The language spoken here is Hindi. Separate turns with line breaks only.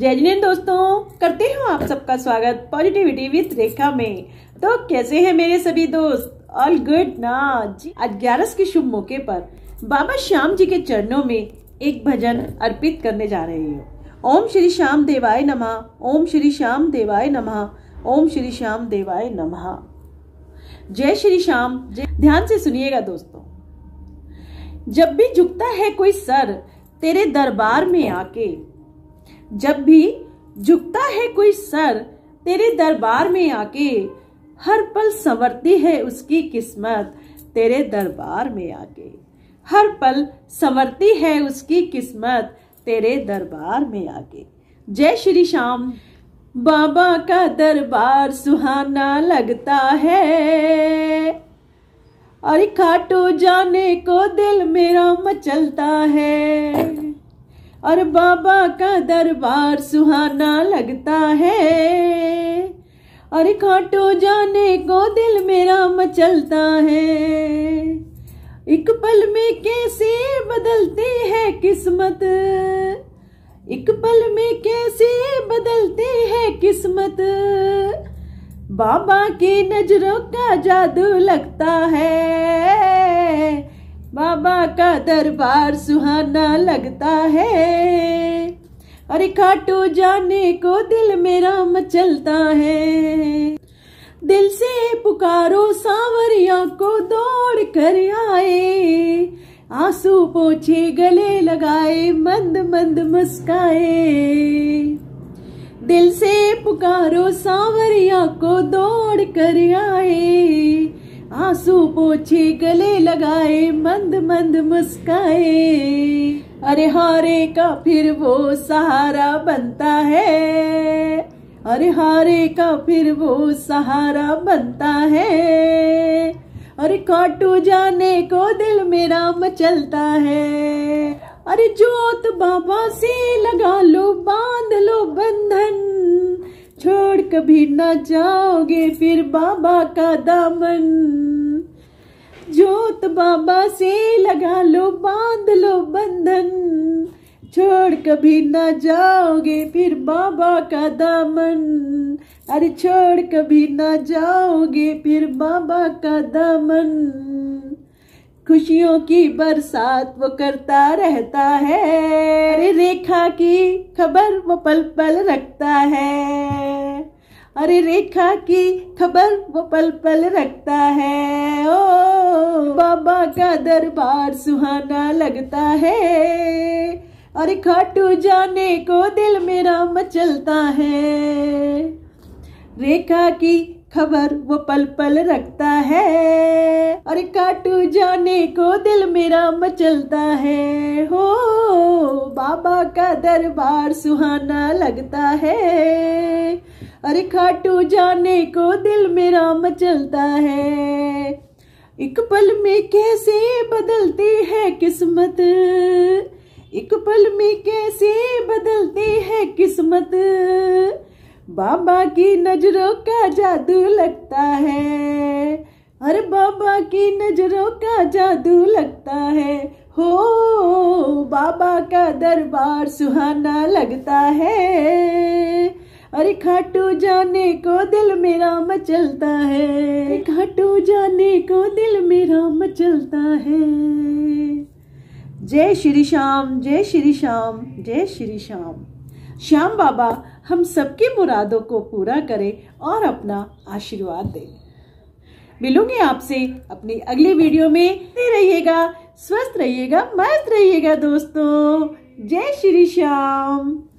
जय जिने दोस्तों करते हो आप सबका स्वागत पॉजिटिविटी विद रेखा में तो कैसे हैं मेरे सभी दोस्त ऑल गुड ना जी आज ग्यारस के शुभ मौके पर बाबा श्याम जी के चरणों में एक भजन अर्पित करने जा रहे हैं ओम श्री श्याम देवाय नमः ओम श्री श्याम देवाय नमः ओम श्री श्याम देवाय नमः जय श्री श्याम जय ध्यान से सुनिएगा दोस्तों जब भी झुकता है कोई सर तेरे दरबार में आके जब भी झुकता है कोई सर तेरे दरबार में आके हर पल संवरती है उसकी किस्मत तेरे दरबार में आके हर पल संवरती है उसकी किस्मत तेरे दरबार में आके जय श्री श्याम बाबा का दरबार सुहाना लगता है और खाटो जाने को दिल मेरा मचलता है और बाबा का दरबार सुहाना लगता है और खाटो जाने को दिल मेरा मचलता है एक पल में कैसे बदलती है किस्मत एक पल में कैसे बदलती है किस्मत बाबा की नजरों का जादू लगता है बाबा का दरबार सुहाना लगता है अरे खाटू जाने को दिल मेरा मचलता है दिल से पुकारो सांवरिया को दौड़ कर आए आंसू पोछे गले लगाए मंद मंद मुस्काए दिल से पुकारो सांवरिया को दौड़ कर आए आंसू पोछे गले लगाए मंद मंद मुस्काए अरे हारे का फिर वो सहारा बनता है अरे हारे का फिर वो सहारा बनता है अरे काटू जाने को दिल मेरा मचलता है अरे जोत बाबा से लगा लो बांध लो बंद छोड़ कभी ना जाओगे फिर बाबा का दामन जोत बाबा से लगा लो बांध लो बंधन छोड़ कभी ना जाओगे फिर बाबा का दामन अरे छोड़ कभी ना जाओगे फिर बाबा का दामन खुशियों की बरसात वो करता रहता है अरे रेखा की खबर वो पल पल रखता है अरे रेखा की खबर वो पल पल रखता है ओ बाबा का दरबार सुहाना लगता है अरे खाटू जाने को दिल मेरा मचलता है रेखा की खबर वो पल पल रखता है और काटू जाने को दिल मेरा मचलता है हो बाबा का दरबार सुहाना लगता है अरे खाटू जाने को दिल मेरा मचलता है एक पल में कैसे बदलती है किस्मत एक पल में कैसे बदलती है किस्मत बाबा की नजरों का जादू लगता है अरे बाबा की नजरों का जादू लगता है हो बाबा का दरबार सुहाना लगता है अरे खाटू जाने को दिल मेरा मचलता है खाटू जाने को दिल मेरा मचलता है जय श्री श्याम जय श्री श्याम जय श्री श्याम श्याम बाबा हम सबकी मुरादों को पूरा करें और अपना आशीर्वाद दें मिलूंगी आपसे अपनी अगली वीडियो में रहिएगा स्वस्थ रहिएगा मस्त रहिएगा दोस्तों जय श्री श्याम